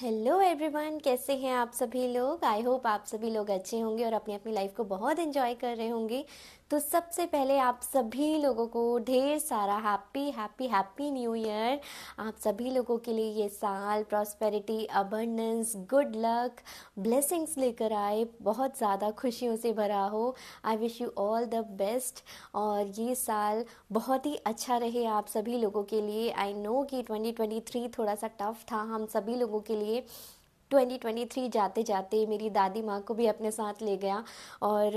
hello everyone कैसे हैं आप सभी लोग आई होप आप सभी लोग अच्छे होंगे और अपनी अपनी लाइफ को बहुत एंजॉय कर रहे होंगे तो सबसे पहले आप सभी लोगों को ढेर सारा happy happy happy new year आप सभी लोगों के लिए ये साल prosperity abundance good luck blessings लेकर आए बहुत ज़्यादा खुशियों से भरा हो I wish you all the best और ये साल बहुत ही अच्छा रहे आप सभी लोगों के लिए आई नो कि 2023 थोड़ा सा टफ था हम सभी लोगों के लिए 2023 जाते जाते मेरी दादी माँ को भी अपने साथ ले गया और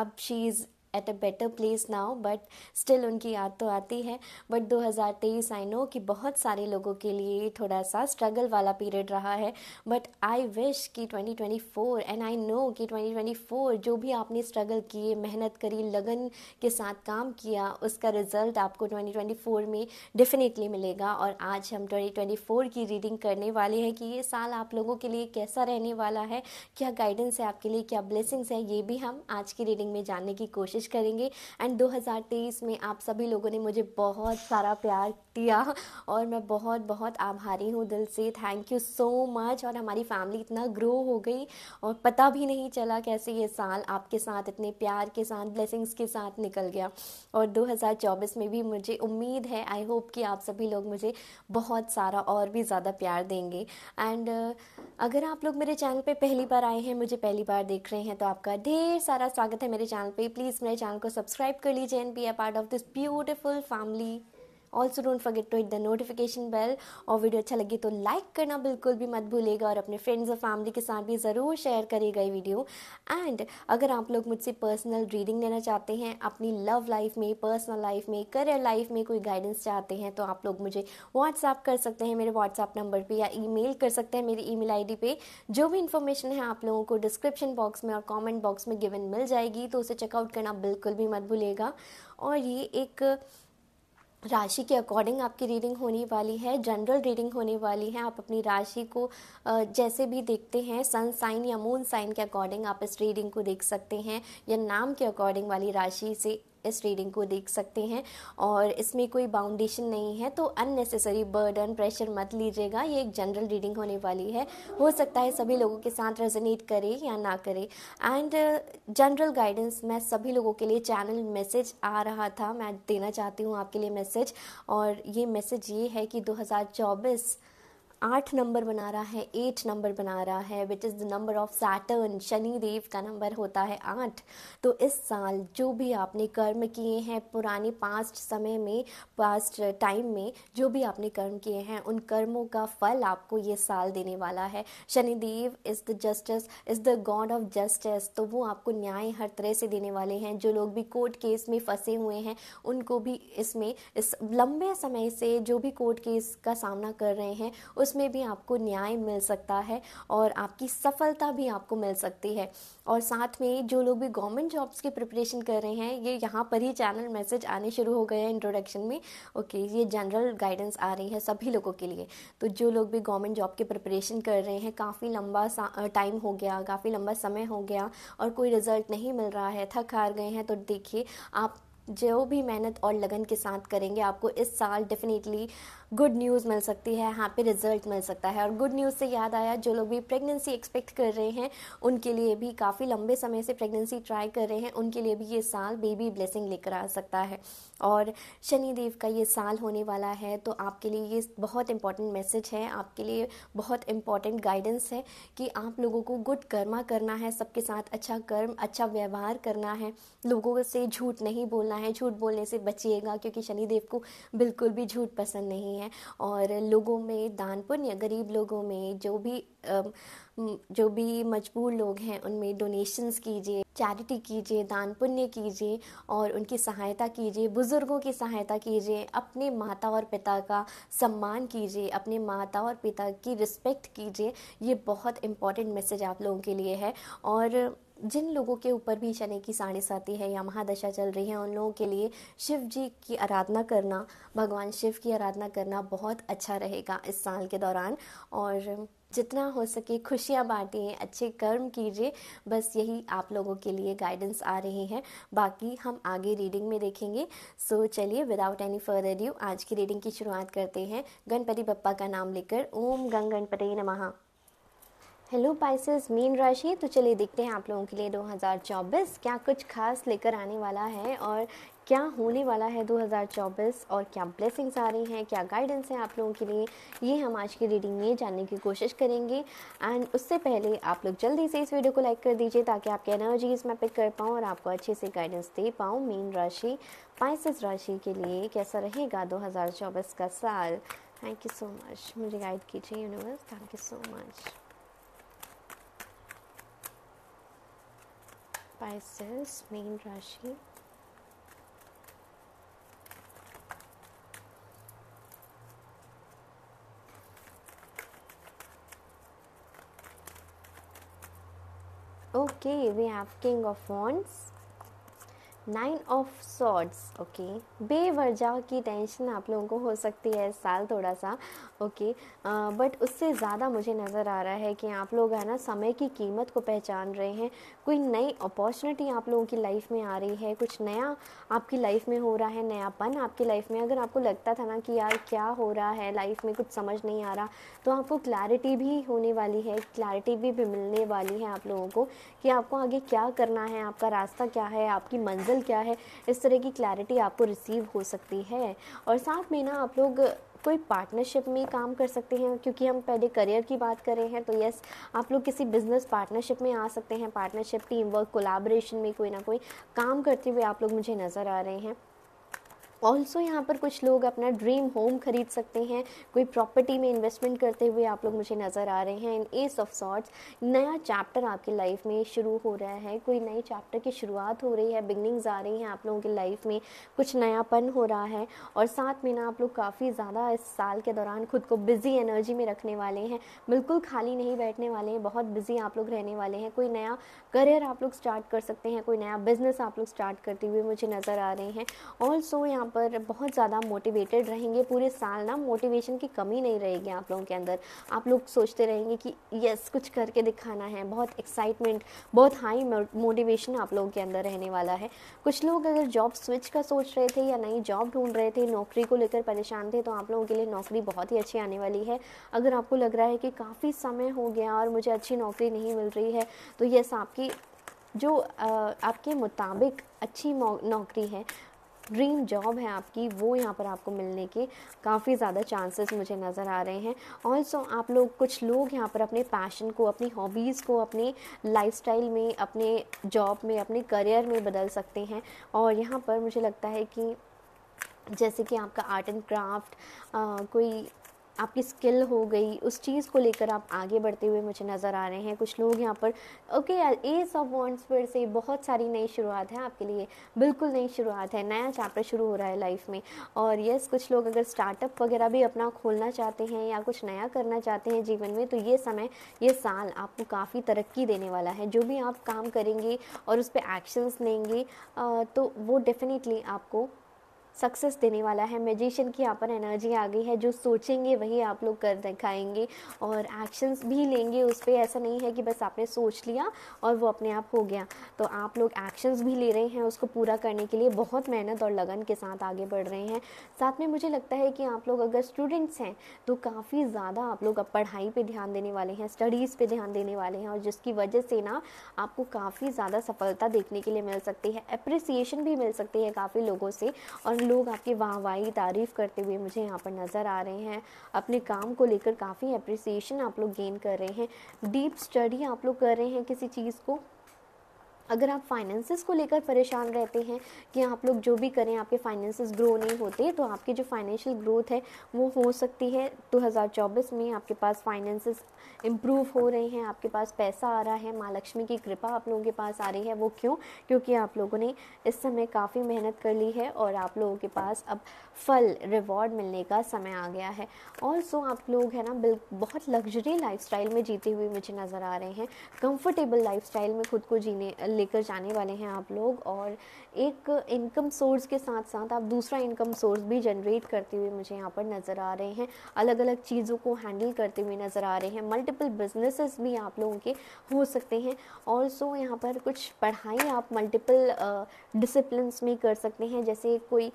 अब she is at a better place now but still उनकी याद तो आती है बट 2023 आई नो कि बहुत सारे लोगों के लिए थोड़ा सा स्ट्रगल वाला पीरियड रहा है बट आई विश कि 2024 एंड आई नो कि 2024 जो भी आपने स्ट्रगल किए मेहनत करी लगन के साथ काम किया उसका रिजल्ट आपको 2024 में डेफिनेटली मिलेगा और आज हम 2024 की रीडिंग करने वाले हैं कि ये साल आप लोगों के लिए कैसा रहने वाला है क्या गाइडेंस है आपके लिए क्या ब्लेसिंग्स हैं ये भी हम आज की रीडिंग में जानने की कोशिश कोशिश करेंगे एंड 2023 में आप सभी लोगों ने मुझे बहुत सारा प्यार दिया और मैं बहुत बहुत आभारी हूँ दिल से थैंक यू सो मच और हमारी फैमिली इतना ग्रो हो गई और पता भी नहीं चला कैसे ये साल आपके साथ इतने प्यार के साथ ब्लेसिंग्स के साथ निकल गया और 2024 में भी मुझे उम्मीद है आई होप कि आप सभी लोग मुझे बहुत सारा और भी ज़्यादा प्यार देंगे एंड अगर आप लोग मेरे चैनल पर पहली बार आए हैं मुझे पहली बार देख रहे हैं तो आपका ढेर सारा स्वागत है मेरे चैनल पर प्लीज़ मेरे चैनल को सब्सक्राइब कर लीजिए and be a part of this beautiful family also don't forget to hit the notification bell और वीडियो अच्छा लगे तो लाइक करना बिल्कुल भी मत भूलेगा और अपने फ्रेंड्स और फैमिली के साथ भी ज़रूर शेयर करेगा ये वीडियो एंड अगर आप लोग मुझसे पर्सनल रीडिंग लेना चाहते हैं अपनी लव लाइफ में पर्सनल लाइफ में करियर लाइफ में कोई गाइडेंस चाहते हैं तो आप लोग मुझे व्हाट्सअप कर सकते हैं मेरे व्हाट्सअप नंबर पर या मेल कर सकते हैं मेरी आई डी पे जो भी इन्फॉर्मेशन है आप लोगों को डिस्क्रिप्शन बॉक्स में और कॉमेंट बॉक्स में गिवन मिल जाएगी तो उसे चेकआउट करना बिल्कुल भी मत भूलेगा और ये एक राशि के अकॉर्डिंग आपकी रीडिंग होने वाली है जनरल रीडिंग होने वाली है आप अपनी राशि को जैसे भी देखते हैं सन साइन या मून साइन के अकॉर्डिंग आप इस रीडिंग को देख सकते हैं या नाम के अकॉर्डिंग वाली राशि से इस रीडिंग को देख सकते हैं और इसमें कोई बाउंडेशन नहीं है तो अननेसेसरी बर्डन प्रेशर मत लीजिएगा ये एक जनरल रीडिंग होने वाली है हो सकता है सभी लोगों के साथ रेजोनेट करे या ना करे एंड जनरल गाइडेंस मैं सभी लोगों के लिए चैनल मैसेज आ रहा था मैं देना चाहती हूँ आपके लिए मैसेज और ये मैसेज ये है कि दो आठ नंबर बना रहा है एट नंबर बना रहा है which is the number of Saturn Shani Dev का नंबर होता है आठ तो इस साल जो भी आपने कर्म किए हैं पुराने पास्ट समय में पास्ट टाइम में जो भी आपने कर्म किए हैं उन कर्मों का फल आपको ये साल देने वाला है Shanidev is the justice is the god of justice तो वो आपको न्याय हर तरह से देने वाले हैं जो लोग भी कोर्ट केस में फंसे हुए हैं उनको भी इसमें इस लंबे समय से जो भी कोर्ट केस का सामना कर रहे हैं उस उसमें भी आपको न्याय मिल सकता है और आपकी सफलता भी आपको मिल सकती है और साथ में जो लोग भी गवर्नमेंट जॉब्स की प्रिपरेशन कर रहे हैं ये यहाँ पर ही चैनल मैसेज आने शुरू हो गए हैं इंट्रोडक्शन में ओके ये जनरल गाइडेंस आ रही है सभी लोगों के लिए तो जो लोग भी गवर्नमेंट जॉब की प्रिपरेशन कर रहे हैं काफ़ी लंबा टाइम हो गया काफ़ी लंबा समय हो गया और कोई रिजल्ट नहीं मिल रहा है थक हार गए हैं तो देखिए आप जो भी मेहनत और लगन के साथ करेंगे आपको इस साल डेफिनेटली गुड न्यूज़ मिल सकती है हाँ पे रिजल्ट मिल सकता है और गुड न्यूज़ से याद आया जो लोग भी प्रेगनेंसी एक्सपेक्ट कर रहे हैं उनके लिए भी काफ़ी लंबे समय से प्रेगनेंसी ट्राई कर रहे हैं उनके लिए भी ये साल बेबी ब्लेसिंग लेकर आ सकता है और शनिदेव का ये साल होने वाला है तो आपके लिए ये बहुत इंपॉर्टेंट मैसेज है आपके लिए बहुत इंपॉर्टेंट गाइडेंस है कि आप लोगों को गुड कर्मा करना है सबके साथ अच्छा कर्म अच्छा व्यवहार करना है लोगों से झूठ नहीं बोलना है झूठ बोलने से बचिएगा क्योंकि शनिदेव को बिल्कुल भी झूठ पसंद नहीं रही हैं और लोगों में दान पुण्य गरीब लोगों में जो भी जो भी मजबूर लोग हैं उनमें डोनेशंस कीजिए चैरिटी कीजिए दान पुण्य कीजिए और उनकी सहायता कीजिए बुज़ुर्गों की सहायता कीजिए अपने माता और पिता का सम्मान कीजिए अपने माता और पिता की रिस्पेक्ट कीजिए ये बहुत इम्पॉर्टेंट मैसेज आप लोगों के लिए है और जिन लोगों के ऊपर भी शनि की साढ़े साती है या महादशा चल रही है उन लोगों के लिए शिव जी की आराधना करना भगवान शिव की आराधना करना बहुत अच्छा रहेगा इस साल के दौरान और जितना हो सके खुशियाँ बांटिए अच्छे कर्म कीजिए बस यही आप लोगों के लिए गाइडेंस आ रहे हैं बाकी हम आगे रीडिंग में देखेंगे सो चलिए विदाउट एनी फर्दर ड्यू आज की रीडिंग की शुरुआत करते हैं गणपति बप्पा का नाम लेकर ओम गंग गणपति नमहा हेलो पाइसेस मीन राशि तो चलिए देखते हैं आप लोगों के लिए 2024 क्या कुछ खास लेकर आने वाला है और क्या होने वाला है 2024 और क्या ब्लेसिंग्स आ रही हैं क्या गाइडेंस है आप लोगों के लिए ये हम आज की रीडिंग में जानने की कोशिश करेंगे एंड उससे पहले आप लोग जल्दी से इस वीडियो को लाइक कर दीजिए ताकि आपकी एनर्जीज मैं पिक कर पाऊँ और आपको अच्छे से गाइडेंस दे पाऊँ मीन राशि पाइसेस राशि के लिए कैसा रहेगा दो का साल थैंक यू सो मच मुझे गाइड कीजिए universe thank you so much Pisces मीन राशि okay we have king of wands nine of swords okay बेवजह की टेंशन आप लोगों को हो सकती है इस साल थोड़ा सा ओके बट उससे ज़्यादा मुझे नज़र आ रहा है कि आप लोग है ना समय की कीमत को पहचान रहे हैं कोई नई अपॉर्चुनिटी आप लोगों की लाइफ में आ रही है कुछ नया आपकी लाइफ में हो रहा है नयापन आपकी लाइफ में अगर आपको लगता था ना कि यार क्या हो रहा है लाइफ में कुछ समझ नहीं आ रहा तो आपको क्लैरिटी भी होने वाली है क्लैरिटी भी, भी मिलने वाली है आप लोगों को कि आपको आगे क्या करना है आपका रास्ता क्या है आपकी मंजिल क्या है इस तरह की क्लैरिटी आपको रिसीव हो सकती है और साथ में ना आप लोग कोई पार्टनरशिप में काम कर सकते हैं क्योंकि हम पहले करियर की बात कर रहे हैं तो यस आप लोग किसी बिजनेस पार्टनरशिप में आ सकते हैं पार्टनरशिप टीम वर्क कोलाब्रेशन में कोई ना कोई काम करते हुए आप लोग मुझे नज़र आ रहे हैं ऑल्सो यहाँ पर कुछ लोग अपना ड्रीम होम खरीद सकते हैं कोई प्रॉपर्टी में इन्वेस्टमेंट करते हुए आप लोग मुझे नज़र आ रहे हैं इन एस ऑफ सॉर्ट्स नया चैप्टर आपकी लाइफ में शुरू हो रहा है कोई नए चैप्टर की शुरुआत हो रही है बिगनिंग्स आ रही हैं आप लोगों की लाइफ में कुछ नयापन हो रहा है और साथ में ना आप लोग काफ़ी ज़्यादा इस साल के दौरान खुद को बिज़ी एनर्जी में रखने वाले हैं बिल्कुल खाली नहीं बैठने वाले हैं बहुत बिज़ी आप लोग रहने वाले हैं कोई नया करियर आप लोग स्टार्ट कर सकते हैं कोई नया बिज़नेस आप लोग स्टार्ट करते हुए मुझे नज़र आ रहे हैं ऑल्सो यहाँ यहाँ पर बहुत ज़्यादा मोटिवेटेड रहेंगे पूरे साल ना मोटिवेशन की कमी नहीं रहेगी आप लोगों के अंदर आप लोग सोचते रहेंगे कि यस कुछ करके दिखाना है बहुत एक्साइटमेंट बहुत हाई मोटिवेशन आप लोगों के अंदर रहने वाला है कुछ लोग अगर जॉब स्विच का सोच रहे थे या नई जॉब ढूंढ रहे थे नौकरी को लेकर परेशान थे तो आप लोगों के लिए नौकरी बहुत ही अच्छी आने वाली है अगर आपको लग रहा है कि काफ़ी समय हो गया और मुझे अच्छी नौकरी नहीं मिल रही है तो यस आपकी जो आपके मुताबिक अच्छी नौकरी है ड्रीम जॉब है आपकी वो यहाँ पर आपको मिलने के काफ़ी ज़्यादा चांसेस मुझे नज़र आ रहे हैं ऑल्सो आप लोग कुछ लोग यहाँ पर अपने पैशन को अपनी हॉबीज़ को अपने लाइफस्टाइल में अपने जॉब में अपने करियर में बदल सकते हैं और यहाँ पर मुझे लगता है कि जैसे कि आपका आर्ट एंड क्राफ्ट कोई आपकी स्किल हो गई उस चीज़ को लेकर आप आगे बढ़ते हुए मुझे नज़र आ रहे हैं कुछ लोग यहाँ पर ओके एस ऑफ वॉन्ट्स फिर से बहुत सारी नई शुरुआत है आपके लिए बिल्कुल नई शुरुआत है नया चैप्टर शुरू हो रहा है लाइफ में और यस कुछ लोग अगर स्टार्टअप वगैरह भी अपना खोलना चाहते हैं या कुछ नया करना चाहते हैं जीवन में तो ये समय ये साल आपको काफ़ी तरक्की देने वाला है जो भी आप काम करेंगे और उस पर एक्शंस लेंगे तो वो डेफिनेटली आपको सक्सेस देने वाला है मेजिशियन की यहाँ पर एनर्जी आ गई है जो सोचेंगे वही आप लोग कर दिखाएंगे और एक्शंस भी लेंगे उस पर ऐसा नहीं है कि बस आपने सोच लिया और वो अपने आप हो गया तो आप लोग एक्शंस भी ले रहे हैं उसको पूरा करने के लिए बहुत मेहनत और लगन के साथ आगे बढ़ रहे हैं साथ में मुझे लगता है कि आप लोग अगर स्टूडेंट्स हैं तो काफ़ी ज़्यादा आप लोग अब पढ़ाई पर ध्यान देने वाले हैं स्टडीज़ पर ध्यान देने वाले हैं और जिसकी वजह से ना आपको काफ़ी ज़्यादा सफलता देखने के लिए मिल सकती है अप्रिसिएशन भी मिल सकती है काफ़ी लोगों से और लोग आपकी वाह वाही तारीफ़ करते हुए मुझे यहाँ पर नज़र आ रहे हैं अपने काम को लेकर काफ़ी अप्रिसिएशन आप लोग गेन कर रहे हैं डीप स्टडी आप लोग कर रहे हैं किसी चीज़ को अगर आप फाइनेंसेस को लेकर परेशान रहते हैं कि आप लोग जो भी करें आपके फाइनेंसेस ग्रो नहीं होते तो आपकी जो फाइनेंशियल ग्रोथ है वो हो सकती है 2024 में आपके पास फाइनेंसेस इम्प्रूव हो रहे हैं आपके पास पैसा आ रहा है माँ लक्ष्मी की कृपा आप लोगों के पास आ रही है वो क्यों क्योंकि आप लोगों ने इस समय काफ़ी मेहनत कर ली है और आप लोगों के पास अब फल रिवॉर्ड मिलने का समय आ गया है ऑल्सो आप लोग है ना बिल बहुत लग्जरी लाइफ में जीते हुए मुझे नज़र आ रहे हैं कंफर्टेबल लाइफ में खुद को जीने लेकर जाने वाले हैं आप लोग और एक इनकम सोर्स के साथ साथ आप दूसरा इनकम सोर्स भी जनरेट करते हुए मुझे यहाँ पर नज़र आ रहे हैं अलग अलग चीज़ों को हैंडल करते हुए नज़र आ रहे हैं मल्टीपल बिजनेसेस भी आप लोगों के हो सकते हैं और सो यहाँ पर कुछ पढ़ाई आप मल्टीपल डिसिप्लिनस में कर सकते हैं जैसे कोई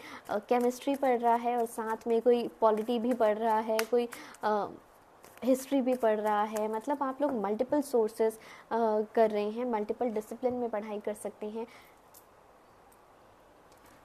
केमिस्ट्री पढ़ रहा है और साथ में कोई पॉलिटी भी पढ़ रहा है कोई uh, हिस्ट्री भी पढ़ रहा है मतलब आप लोग मल्टीपल सोर्सेज कर रहे हैं मल्टीपल डिसिप्लिन में पढ़ाई कर सकते हैं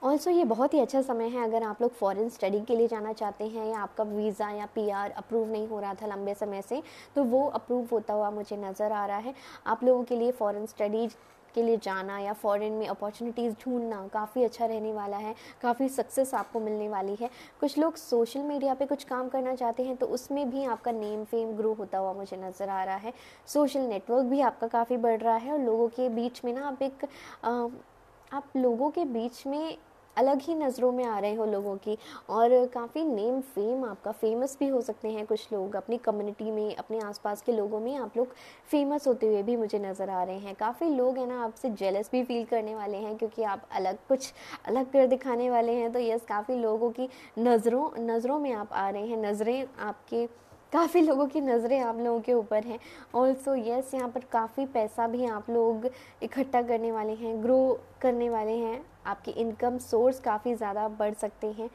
ऑल्सो ये बहुत ही अच्छा समय है अगर आप लोग फॉरेन स्टडी के लिए जाना चाहते हैं या आपका वीज़ा या पीआर अप्रूव नहीं हो रहा था लंबे समय से तो वो अप्रूव होता हुआ मुझे नज़र आ रहा है आप लोगों के लिए फॉरेन स्टडीज़ के लिए जाना या फॉरेन में अपॉर्चुनिटीज़ ढूंढना काफ़ी अच्छा रहने वाला है काफ़ी सक्सेस आपको मिलने वाली है कुछ लोग सोशल मीडिया पे कुछ काम करना चाहते हैं तो उसमें भी आपका नेम फेम ग्रो होता हुआ मुझे नज़र आ रहा है सोशल नेटवर्क भी आपका काफ़ी बढ़ रहा है और लोगों के बीच में ना आप एक आ, आप लोगों के बीच में अलग ही नज़रों में आ रहे हो लोगों की और काफ़ी नेम फेम आपका फेमस भी हो सकते हैं कुछ लोग अपनी कम्युनिटी में अपने आसपास के लोगों में आप लोग फेमस होते हुए भी मुझे नज़र आ रहे हैं काफ़ी लोग हैं ना आपसे जेलस भी फील करने वाले हैं क्योंकि आप अलग कुछ अलग कर दिखाने वाले हैं तो यस काफ़ी लोगों की नज़रों नज़रों में आप आ रहे हैं नज़रें आपके काफ़ी लोगों की नज़रें आप लोगों के ऊपर हैं ऑल्सो यस यहाँ पर काफ़ी पैसा भी आप लोग इकट्ठा करने वाले हैं ग्रो करने वाले हैं आपकी इनकम सोर्स काफ़ी ज़्यादा बढ़ सकते हैं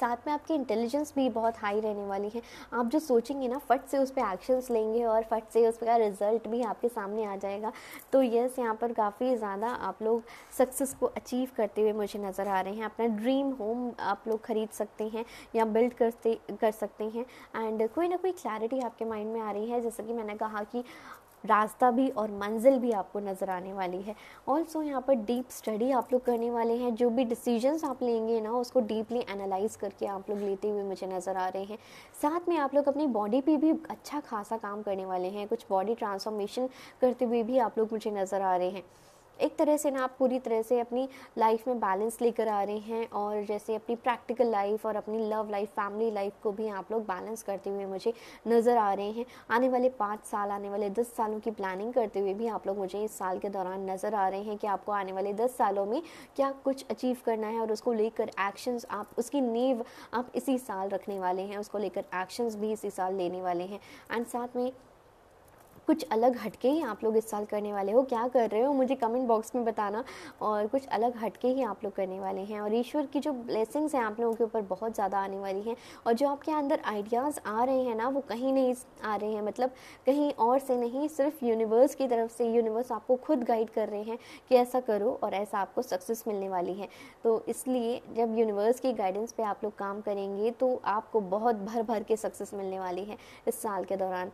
साथ में आपकी इंटेलिजेंस भी बहुत हाई रहने वाली है आप जो सोचेंगे ना फट से उस पर एक्शंस लेंगे और फट से उस पर रिजल्ट भी आपके सामने आ जाएगा तो यस यहाँ पर काफ़ी ज़्यादा आप लोग सक्सेस को अचीव करते हुए मुझे नज़र आ रहे हैं अपना ड्रीम होम आप लोग खरीद सकते हैं या बिल्ड करते कर सकते हैं एंड कोई ना कोई क्लैरिटी आपके माइंड में आ रही है जैसे कि मैंने कहा कि रास्ता भी और मंजिल भी आपको नज़र आने वाली है ऑल्सो यहाँ पर डीप स्टडी आप लोग करने वाले हैं जो भी डिसीजंस आप लेंगे ना उसको डीपली एनालाइज करके आप लोग लेते हुए मुझे नज़र आ रहे हैं साथ में आप लोग अपनी बॉडी पे भी अच्छा खासा काम करने वाले हैं कुछ बॉडी ट्रांसफॉर्मेशन करते हुए भी आप लोग मुझे नज़र आ रहे हैं एक तरह से ना आप पूरी तरह से अपनी लाइफ में बैलेंस लेकर आ रहे हैं और जैसे अपनी प्रैक्टिकल लाइफ और अपनी लव लाइफ फैमिली लाइफ को भी आप लोग बैलेंस करते हुए मुझे नज़र आ रहे हैं आने वाले पाँच साल आने वाले दस सालों की प्लानिंग करते हुए भी आप लोग मुझे इस साल के दौरान नज़र आ रहे हैं कि आपको आने वाले दस सालों में क्या कुछ अचीव करना है और उसको लेकर एक्शंस आप उसकी नींव आप इसी साल रखने वाले हैं उसको लेकर एक्शंस भी इसी साल लेने वाले हैं एंड साथ में कुछ अलग हटके ही आप लोग इस साल करने वाले हो क्या कर रहे हो मुझे कमेंट बॉक्स में बताना और कुछ अलग हटके ही आप लोग करने वाले हैं और ईश्वर की जो ब्लेसिंग्स हैं आप लोगों के ऊपर बहुत ज़्यादा आने वाली हैं और जो आपके अंदर आइडियाज़ आ रहे हैं ना वो कहीं नहीं आ रहे हैं मतलब कहीं और से नहीं सिर्फ यूनिवर्स की तरफ से यूनिवर्स आपको खुद गाइड कर रहे हैं कि ऐसा करो और ऐसा आपको सक्सेस मिलने वाली है तो इसलिए जब यूनिवर्स की गाइडेंस पे आप लोग काम करेंगे तो आपको बहुत भर भर के सक्सेस मिलने वाली है इस साल के दौरान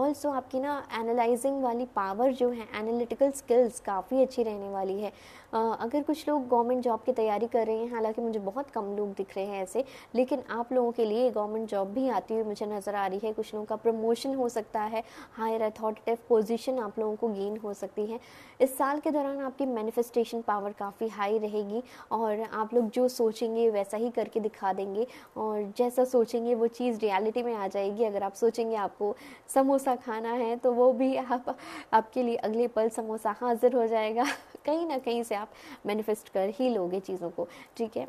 ऑल्सो आपकी ना एनालाइजिंग वाली पावर जो है एनालिटिकल स्किल्स काफ़ी अच्छी रहने वाली है अगर कुछ लोग गवर्नमेंट जॉब की तैयारी कर रहे हैं हालांकि मुझे बहुत कम लोग दिख रहे हैं ऐसे लेकिन आप लोगों के लिए गवर्नमेंट जॉब भी आती हुई मुझे नज़र आ रही है कुछ लोगों का प्रमोशन हो सकता है हायर अथॉरिटेटिव पोजिशन आप लोगों को गेन हो सकती है इस साल के दौरान आपकी मैनिफेस्टेशन पावर काफ़ी हाई रहेगी और आप लोग जो सोचेंगे वैसा ही करके दिखा देंगे और जैसा सोचेंगे वो चीज़ रियलिटी में आ जाएगी अगर आप सोचेंगे आपको समोसा खाना है तो वो भी आप आपके लिए अगले पल समोसा हाजिर हो जाएगा कहीं ना कहीं से आप मैनिफेस्ट कर ही लोगे चीज़ों को ठीक है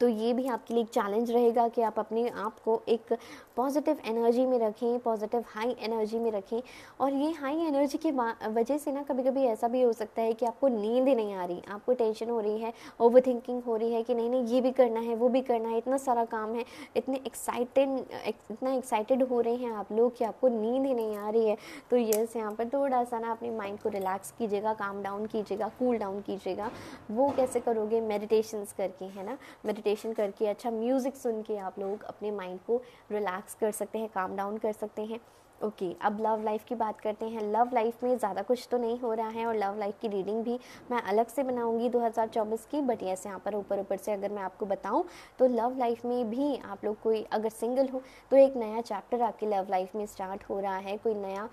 तो ये भी आपके लिए एक चैलेंज रहेगा कि आप अपने आप को एक पॉजिटिव एनर्जी में रखें पॉजिटिव हाई एनर्जी में रखें और ये हाई एनर्जी के वजह से ना कभी कभी ऐसा भी हो सकता है कि आपको नींद ही नहीं आ रही आपको टेंशन हो रही है ओवर थिंकिंग हो रही है कि नहीं नहीं ये भी करना है वो भी करना है इतना सारा काम है इतने एक्साइटेड इतना एक्साइटेड हो रहे हैं आप लोग कि आपको नींद ही नहीं आ रही है तो यस यहाँ पर थोड़ा सा ना अपने माइंड को रिलैक्स कीजिएगा काम डाउन कीजिएगा कूल डाउन कीजिएगा वो कैसे करोगे मेडिटेशंस करके है ना मेडिटे मेडिटेशन करके अच्छा म्यूज़िक सुन के आप लोग अपने माइंड को रिलैक्स कर सकते हैं काम डाउन कर सकते हैं ओके okay, अब लव लाइफ की बात करते हैं लव लाइफ में ज़्यादा कुछ तो नहीं हो रहा है और लव लाइफ की रीडिंग भी मैं अलग से बनाऊंगी 2024 की बट ऐसे यहाँ पर ऊपर ऊपर से अगर मैं आपको बताऊँ तो लव लाइफ में भी आप लोग कोई अगर सिंगल हो तो एक नया चैप्टर आपकी लव लाइफ में स्टार्ट हो रहा है कोई नया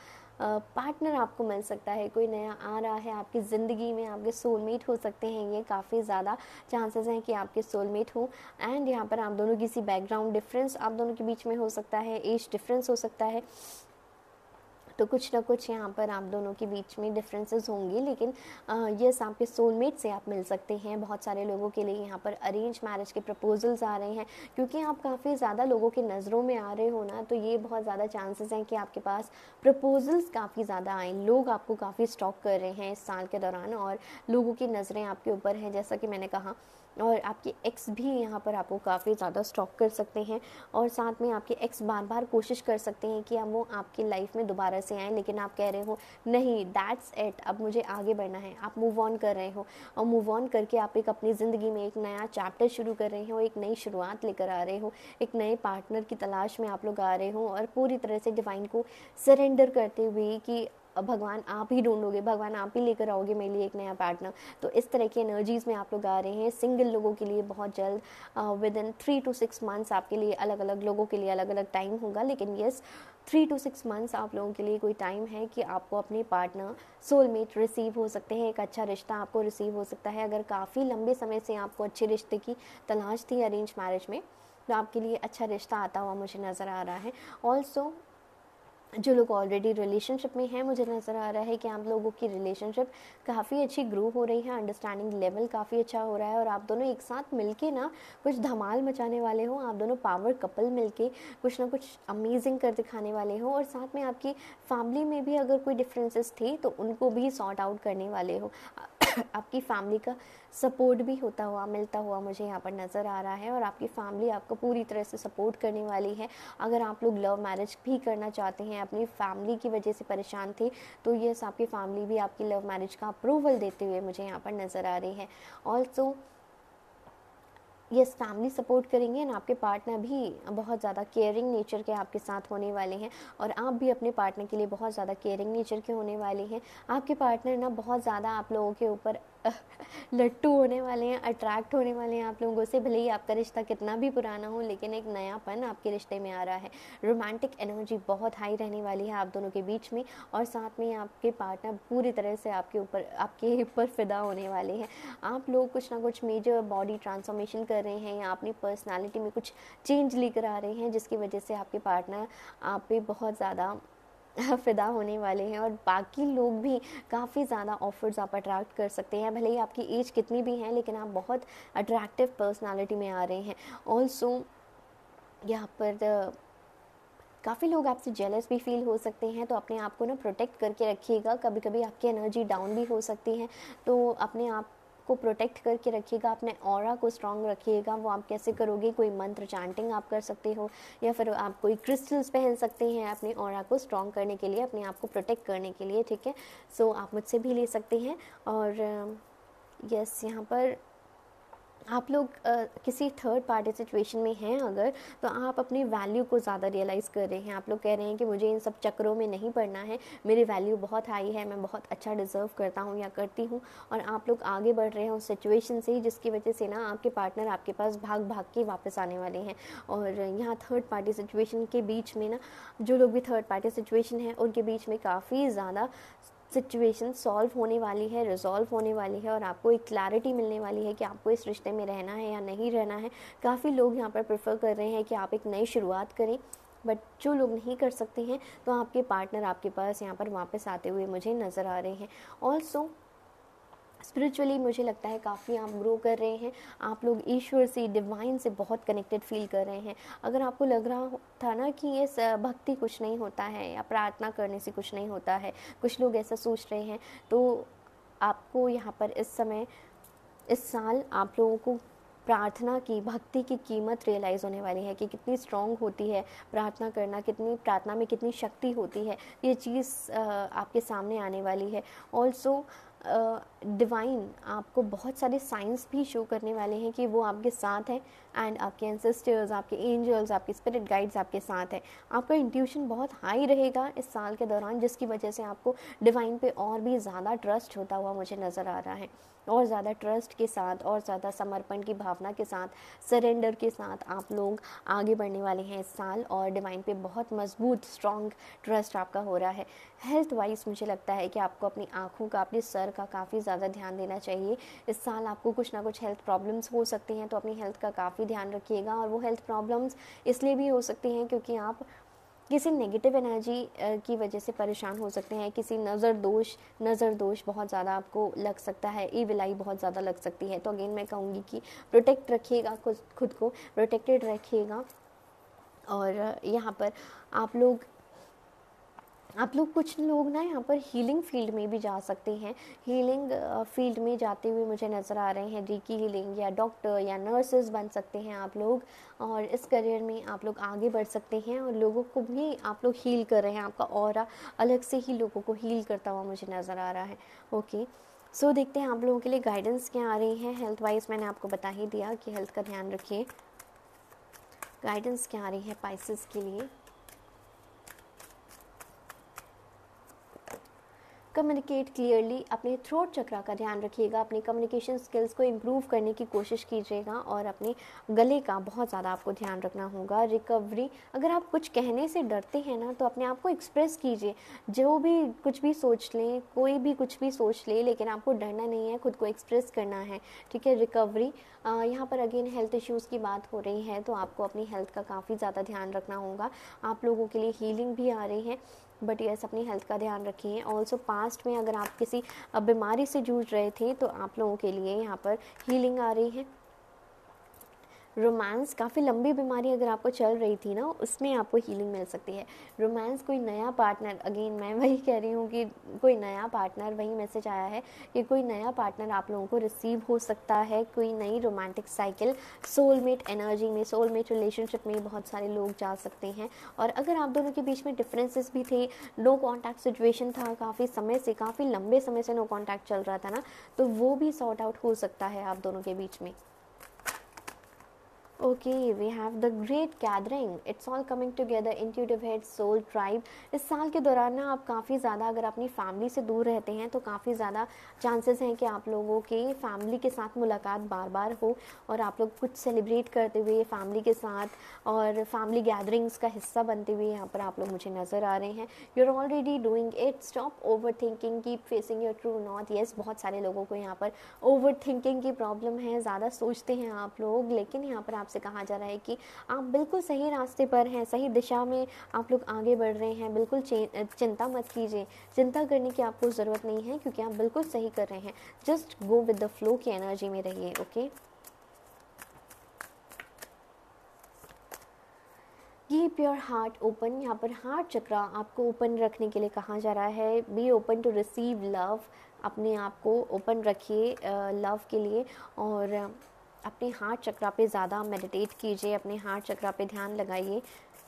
पार्टनर आपको मिल सकता है कोई नया आ रहा है आपकी ज़िंदगी में आपके सोलमेट हो सकते हैं ये काफ़ी ज़्यादा चांसेस हैं कि आपके सोलमेट हों एंड यहाँ पर आप दोनों किसी बैकग्राउंड डिफरेंस आप दोनों के बीच में हो सकता है एज डिफरेंस हो सकता है तो कुछ ना कुछ यहाँ पर आप दोनों के बीच में डिफरेंसेस होंगी लेकिन यस आपके सोलमेट से आप मिल सकते हैं बहुत सारे लोगों के लिए यहाँ पर अरेंज मैरिज के प्रपोजल्स आ रहे हैं क्योंकि आप काफ़ी ज़्यादा लोगों के नज़रों में आ रहे हो ना तो ये बहुत ज़्यादा चांसेस हैं कि आपके पास प्रपोजल्स काफ़ी ज़्यादा आए लोग आपको काफ़ी स्टॉक कर रहे हैं इस साल के दौरान और लोगों की नज़रें आपके ऊपर हैं जैसा कि मैंने कहा और आपके एक्स भी यहाँ पर आपको काफ़ी ज़्यादा स्टॉक कर सकते हैं और साथ में आपके एक्स बार बार कोशिश कर सकते हैं कि अब वो आपकी लाइफ में दोबारा से आएँ लेकिन आप कह रहे हो नहीं दैट्स एट अब मुझे आगे बढ़ना है आप मूव ऑन कर रहे हो और मूव ऑन करके आप एक अपनी ज़िंदगी में एक नया चैप्टर शुरू कर रहे हो एक नई शुरुआत लेकर आ रहे हो एक नए पार्टनर की तलाश में आप लोग आ रहे हो और पूरी तरह से डिवाइन को सरेंडर करते हुए कि भगवान आप ही ढूंढोगे भगवान आप ही लेकर आओगे मेरे लिए एक नया पार्टनर तो इस तरह की एनर्जीज़ में आप लोग आ रहे हैं सिंगल लोगों के लिए बहुत जल्द within three two six months आपके लिए अलग अलग लोगों के लिए अलग अलग टाइम होगा लेकिन yes three two six months आप लोगों के लिए कोई टाइम है कि आपको अपने पार्टनर सोलमेट रिसीव हो सकते हैं एक अच्छा रिश्ता आपको रिसीव हो सकता है अगर काफ़ी लंबे समय से आपको अच्छे रिश्ते की तलाश थी अरेंज मैरिज में तो आपके लिए अच्छा रिश्ता आता हुआ मुझे नज़र आ रहा है ऑल्सो जो लोग ऑलरेडी रिलेशनशिप में हैं मुझे नज़र आ रहा है कि आप लोगों की रिलेशनशिप काफ़ी अच्छी ग्रो हो रही है अंडरस्टैंडिंग लेवल काफ़ी अच्छा हो रहा है और आप दोनों एक साथ मिलके ना कुछ धमाल मचाने वाले हो आप दोनों पावर कपल मिलके कुछ ना कुछ अमेजिंग कर दिखाने वाले हो और साथ में आपकी फैमिली में भी अगर कोई डिफरेंसेस थे तो उनको भी सॉर्ट आउट करने वाले हो आपकी फैमिली का सपोर्ट भी होता हुआ मिलता हुआ मुझे यहाँ पर नज़र आ रहा है और आपकी फैमिली आपको पूरी तरह से सपोर्ट करने वाली है अगर आप लोग लव मैरिज भी करना चाहते हैं अपनी फैमिली की वजह से परेशान थे तो यस आपकी फैमिली भी आपकी लव मैरिज का अप्रूवल देते हुए मुझे यहाँ पर नज़र आ रही है ऑल्सो यस फैमिली सपोर्ट करेंगे एंड आपके पार्टनर भी बहुत ज़्यादा केयरिंग नेचर के आपके साथ होने वाले हैं और आप भी अपने पार्टनर के लिए बहुत ज़्यादा केयरिंग नेचर के होने वाले हैं आपके पार्टनर ना बहुत ज़्यादा आप लोगों के ऊपर लट्टू होने वाले हैं अट्रैक्ट होने वाले हैं आप लोगों से भले ही आपका रिश्ता कितना भी पुराना हो लेकिन एक नयापन आपके रिश्ते में आ रहा है रोमांटिक एनर्जी बहुत हाई रहने वाली है आप दोनों के बीच में और साथ में आपके पार्टनर पूरी तरह से आपके ऊपर आपके ऊपर फिदा होने वाले हैं आप लोग कुछ ना कुछ मेजर बॉडी ट्रांसफॉर्मेशन कर रहे हैं या अपनी पर्सनैलिटी में कुछ चेंज लेकर आ रहे हैं जिसकी वजह से आपके पार्टनर आप पे बहुत ज़्यादा फ़िदा होने वाले हैं और बाकी लोग भी काफ़ी ज़्यादा ऑफर्स आप अट्रैक्ट कर सकते हैं भले ही आपकी एज कितनी भी है लेकिन आप बहुत अट्रैक्टिव पर्सनालिटी में आ रहे हैं ऑल्सो यहाँ पर काफ़ी लोग आपसे जेलस भी फील हो सकते हैं तो अपने आप को ना प्रोटेक्ट करके रखिएगा कभी कभी आपकी एनर्जी डाउन भी हो सकती है तो अपने आप को प्रोटेक्ट करके रखिएगा अपने और को स्ट्रॉन्ग रखिएगा वो आप कैसे करोगे कोई मंत्र चांटिंग आप कर सकते हो या फिर आप कोई क्रिस्टल्स पहन सकते हैं अपने और को स्ट्रॉन्ग करने के लिए अपने आप को प्रोटेक्ट करने के लिए ठीक है सो so, आप मुझसे भी ले सकते हैं और यस यहाँ पर आप लोग uh, किसी थर्ड पार्टी सिचुएशन में हैं अगर तो आप अपनी वैल्यू को ज़्यादा रियलाइज़ कर रहे हैं आप लोग कह रहे हैं कि मुझे इन सब चक्रों में नहीं पड़ना है मेरी वैल्यू बहुत हाई है मैं बहुत अच्छा डिज़र्व करता हूँ या करती हूँ और आप लोग आगे बढ़ रहे हैं उस सिचुएशन से जिसकी वजह से ना आपके पार्टनर आपके पास भाग भाग के वापस आने वाले हैं और यहाँ थर्ड पार्टी सिचुएशन के बीच में ना जो लोग भी थर्ड पार्टी सिचुएशन है उनके बीच में काफ़ी ज़्यादा सिचुएशन सॉल्व होने वाली है रिजॉल्व होने वाली है और आपको एक क्लैरिटी मिलने वाली है कि आपको इस रिश्ते में रहना है या नहीं रहना है काफ़ी लोग यहाँ पर प्रेफर कर रहे हैं कि आप एक नई शुरुआत करें बट जो लोग नहीं कर सकते हैं तो आपके पार्टनर आपके पास यहाँ पर वापस आते हुए मुझे नज़र आ रहे हैं ऑल्सो स्पिरिचुअली मुझे लगता है काफ़ी आप ग्रो कर रहे हैं आप लोग ईश्वर से डिवाइन से बहुत कनेक्टेड फील कर रहे हैं अगर आपको लग रहा था ना कि ये भक्ति कुछ नहीं होता है या प्रार्थना करने से कुछ नहीं होता है कुछ लोग ऐसा सोच रहे हैं तो आपको यहाँ पर इस समय इस साल आप लोगों को प्रार्थना की भक्ति की कीमत रियलाइज़ होने वाली है कि कितनी स्ट्रॉन्ग होती है प्रार्थना करना कितनी प्रार्थना में कितनी शक्ति होती है ये चीज़ आपके सामने आने वाली है ऑल्सो डिवाइन आपको बहुत सारे साइंस भी शो करने वाले हैं कि वो आपके साथ हैं एंड आपके एनसेस्टर्स आपके एंजल्स आपके स्पिरिट गाइड्स आपके साथ हैं आपका इंट्यूशन बहुत हाई रहेगा इस साल के दौरान जिसकी वजह से आपको डिवाइन पे और भी ज़्यादा ट्रस्ट होता हुआ मुझे नज़र आ रहा है और ज़्यादा ट्रस्ट के साथ और ज़्यादा समर्पण की भावना के साथ सरेंडर के साथ आप लोग आगे बढ़ने वाले हैं इस साल और डिवाइन पे बहुत मजबूत स्ट्रॉन्ग ट्रस्ट आपका हो रहा है हेल्थ वाइज मुझे लगता है कि आपको अपनी आँखों का अपने सर का काफ़ी ज़्यादा ध्यान देना चाहिए इस साल आपको कुछ ना कुछ हेल्थ प्रॉब्लम्स हो सकती हैं तो अपनी हेल्थ का काफ़ी ध्यान रखिएगा और वो हेल्थ प्रॉब्लम्स इसलिए भी हो सकती हैं क्योंकि आप किसी नेगेटिव एनर्जी की वजह से परेशान हो सकते हैं किसी नज़र दोष नज़र दोष बहुत ज़्यादा आपको लग सकता है ई विलाई बहुत ज़्यादा लग सकती है तो अगेन मैं कहूँगी कि प्रोटेक्ट रखिएगा खुद को प्रोटेक्टेड रखिएगा और यहाँ पर आप लोग आप लोग कुछ लोग ना यहाँ पर हीलिंग फील्ड में भी जा सकते हैं हीलिंग फील्ड में जाते हुए मुझे नज़र आ रहे हैं रीकी हीलिंग या डॉक्टर या नर्सेस बन सकते हैं आप लोग और इस करियर में आप लोग आगे बढ़ सकते हैं और लोगों को भी आप लोग हील कर रहे हैं आपका और अलग से ही लोगों को हील करता हुआ मुझे नज़र आ रहा है ओके सो so, देखते हैं आप लोगों के लिए गाइडेंस क्या आ रही है हेल्थ वाइज मैंने आपको बता ही दिया कि हेल्थ का ध्यान रखिए गाइडेंस क्या आ रही है पाइसिस के लिए कम्युनिकेट क्लियरली अपने थ्रोट चक्रा का ध्यान रखिएगा अपनी कम्युनिकेशन स्किल्स को इम्प्रूव करने की कोशिश कीजिएगा और अपने गले का बहुत ज़्यादा आपको ध्यान रखना होगा रिकवरी अगर आप कुछ कहने से डरते हैं ना तो अपने आप को एक्सप्रेस कीजिए जो भी कुछ भी सोच लें कोई भी कुछ भी सोच ले लेकिन आपको डरना नहीं है खुद को एक्सप्रेस करना है ठीक है रिकवरी यहाँ पर अगेन हेल्थ इश्यूज़ की बात हो रही है तो आपको अपनी हेल्थ का काफ़ी ज़्यादा ध्यान रखना होगा आप लोगों के लिए हीलिंग भी आ रही है बट यस अपनी हेल्थ का ध्यान रखिए ऑल्सो पास्ट में अगर आप किसी बीमारी से जूझ रहे थे तो आप लोगों के लिए यहाँ पर हीलिंग आ रही है रोमांस काफ़ी लंबी बीमारी अगर आपको चल रही थी ना उसमें आपको हीलिंग मिल सकती है रोमांस कोई नया पार्टनर अगेन मैं वही कह रही हूँ कि कोई नया पार्टनर वही मैसेज आया है कि कोई नया पार्टनर आप लोगों को रिसीव हो सकता है कोई नई रोमांटिक साइकिल सोलमेट एनर्जी में सोलमेट रिलेशनशिप में बहुत सारे लोग जा सकते हैं और अगर आप दोनों के बीच में डिफरेंसेस भी थे नो कॉन्टैक्ट सिचुएशन था काफ़ी समय से काफ़ी लंबे समय से नो कॉन्टैक्ट चल रहा था ना तो वो भी सॉर्ट आउट हो सकता है आप दोनों के बीच में okay we have the great gathering it's all coming together intuitive head soul tribe इस साल के दौरान ना आप काफ़ी ज़्यादा अगर अपनी फैमिली से दूर रहते हैं तो काफ़ी ज़्यादा चांसेस हैं कि आप लोगों के फैमिली के साथ मुलाकात बार बार हो और आप लोग कुछ सेलिब्रेट करते हुए फैमिली के साथ और फैमिली गैदरिंग्स का हिस्सा बनते हुए यहाँ पर आप लोग मुझे नज़र आ रहे हैं you are already doing it stop overthinking keep facing your true not yes बहुत सारे लोगों को यहाँ पर ओवर थिंकिंग की प्रॉब्लम है ज़्यादा सोचते हैं आप लोग लेकिन यहाँ पर आप आपसे कहा जा रहा है कि आप बिल्कुल सही रास्ते पर हैं सही दिशा में आप लोग आगे बढ़ रहे हैं बिल्कुल चिंता मत कीजिए चिंता करने की आपको ज़रूरत नहीं है क्योंकि आप बिल्कुल सही कर रहे हैं just go with the flow की एनर्जी में रहिए okay keep your heart open यहाँ पर हार्ट चक्रा आपको ओपन रखने के लिए कहा जा रहा है be open to receive love अपने आप को ओपन रखिए लव के लिए और अपने हार्ट चक्रा पे ज़्यादा मेडिटेट कीजिए अपने हार्ट चक्रा पे ध्यान लगाइए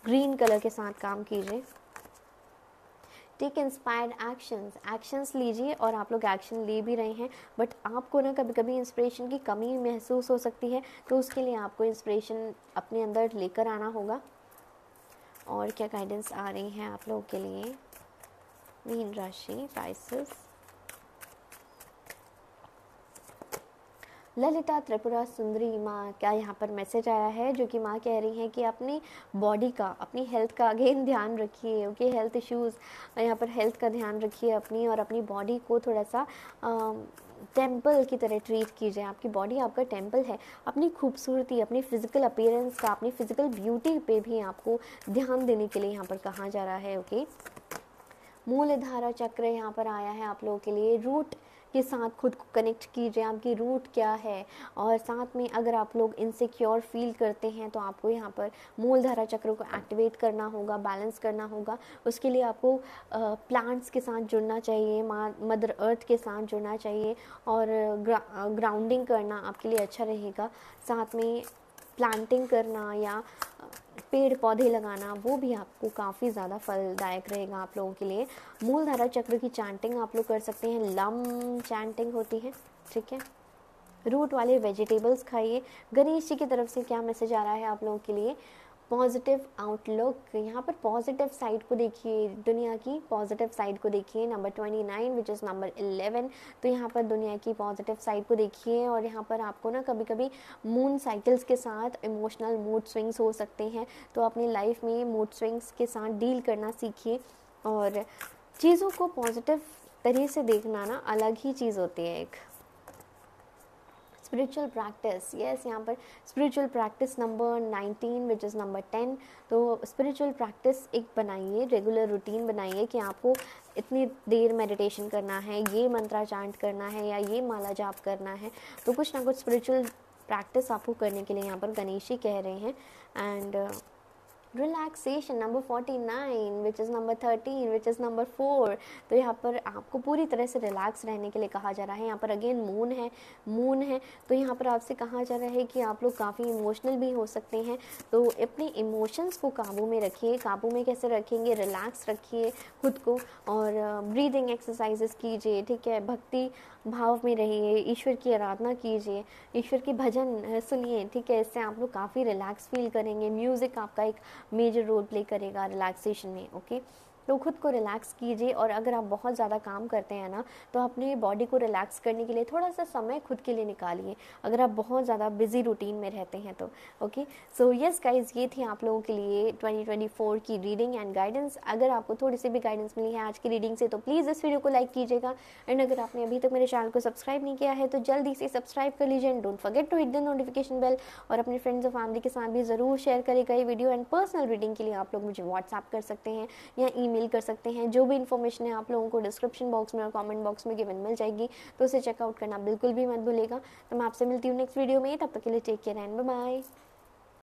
ग्रीन कलर के साथ काम कीजिए टेक इंस्पायर्ड एक्शंस एक्शंस लीजिए और आप लोग एक्शन ले भी रहे हैं बट आपको ना कभी कभी इंस्पिरेशन की कमी महसूस हो सकती है तो उसके लिए आपको इंस्पिरेशन अपने अंदर लेकर आना होगा और क्या गाइडेंस आ रही है आप लोगों के लिए मीन राशि प्राइसेस ललिता त्रिपुरा सुंदरी माँ का यहाँ पर मैसेज आया है जो कि माँ कह रही हैं कि अपनी बॉडी का अपनी हेल्थ का अगेन ध्यान रखिए ओके हेल्थ इश्यूज़ यहाँ पर हेल्थ का ध्यान रखिए अपनी और अपनी बॉडी को थोड़ा सा टेम्पल की तरह ट्रीट कीजिए आपकी बॉडी आपका टेम्पल है अपनी खूबसूरती अपनी फ़िज़िकल अपीयरेंस का अपनी फ़िज़िकल ब्यूटी पे भी आपको ध्यान देने के लिए यहाँ पर कहा जा रहा है ओके मूलधारा चक्र यहाँ पर आया है आप लोगों के लिए रूट के साथ खुद को कनेक्ट कीजिए आपकी रूट क्या है और साथ में अगर आप लोग इनसिक्योर फील करते हैं तो आपको यहाँ पर मूलधारा चक्र को एक्टिवेट करना होगा बैलेंस करना होगा उसके लिए आपको प्लांट्स के साथ जुड़ना चाहिए मदर अर्थ के साथ जुड़ना चाहिए और ग्रा, ग्राउंडिंग करना आपके लिए अच्छा रहेगा साथ में प्लांटिंग करना या पेड़ पौधे लगाना वो भी आपको काफ़ी ज़्यादा फलदायक रहेगा आप लोगों के लिए मूलधारा चक्र की चैंटिंग आप लोग कर सकते हैं लम चैंटिंग होती है ठीक है रूट वाले वेजिटेबल्स खाइए गणेश जी की तरफ से क्या मैसेज आ रहा है आप लोगों के लिए पॉजिटिव आउटलुक यहाँ पर पॉजिटिव साइड को देखिए दुनिया की पॉजिटिव साइड को देखिए number twenty nine which is number eleven तो यहाँ पर दुनिया की पॉजिटिव साइड को देखिए और यहाँ पर आपको ना कभी कभी मून साइकिल्स के साथ इमोशनल मूड स्विंग्स हो सकते हैं तो अपनी लाइफ में मूड स्विंग्स के साथ डील करना सीखिए और चीज़ों को पॉजिटिव तरीके से देखना ना अलग ही चीज़ होती है एक स्पिरिचुअल प्रैक्टिस यस यहाँ पर spiritual practice number nineteen which is number ten तो स्पिरिचुअल प्रैक्टिस एक बनाइए रेगुलर रूटीन बनाइए कि आपको इतनी देर मेडिटेशन करना है ये मंत्रा चांट करना है या ये माला जाप करना है तो कुछ ना कुछ स्पिरिचुअल प्रैक्टिस आपको करने के लिए यहाँ पर गणेश ही कह रहे हैं and relaxation number forty nine which is number thirteen which is number four तो यहाँ पर आपको पूरी तरह से रिलैक्स रहने के लिए कहा जा रहा है यहाँ पर अगेन मून है मून है तो यहाँ पर आपसे कहा जा रहा है कि आप लोग काफ़ी इमोशनल भी हो सकते हैं तो अपने इमोशंस को काबू में रखिए काबू में कैसे रखेंगे रिलैक्स रखिए खुद को और ब्रीदिंग एक्सरसाइजेस कीजिए ठीक है भक्ति भाव में रहिए ईश्वर की आराधना कीजिए ईश्वर की भजन सुनिए ठीक है इससे आप लोग काफ़ी रिलैक्स फील करेंगे म्यूज़िक आपका एक मेजर रोल प्ले करेगा रिलैक्सेशन में ओके तो खुद को रिलैक्स कीजिए और अगर आप बहुत ज़्यादा काम करते हैं ना तो अपने बॉडी को रिलैक्स करने के लिए थोड़ा सा समय खुद के लिए निकालिए अगर आप बहुत ज़्यादा बिजी रूटीन में रहते हैं तो ओके सो यस गाइज ये थी आप लोगों के लिए 2024 की रीडिंग एंड गाइडेंस अगर आपको थोड़ी सी भी गाइडेंस मिली है आज की रीडिंग से तो प्लीज़ इस वीडियो को लाइक कीजिएगा एंड अगर आपने अभी तक मेरे चैनल को सब्सक्राइब नहीं किया है तो जल्दी से सब्सक्राइब कर लीजिए and don't forget to hit the notification bell और अपने फ्रेंड्स और फैमिली के साथ भी ज़रूर शेयर करेगा ये वीडियो एंड पर्सनल रीडिंग के लिए आप लोग मुझे व्हाट्सअप कर सकते हैं या ई मेल कर सकते हैं जो भी इन्फॉर्मेशन है आप लोगों को डिस्क्रिप्शन बॉक्स में और कमेंट बॉक्स में गिवन मिल जाएगी तो उसे चेकआउट करना बिल्कुल भी मत भूलेगा तो मैं आपसे मिलती हूँ नेक्स्ट वीडियो में तब तक के लिए टेक केयर एंड बाय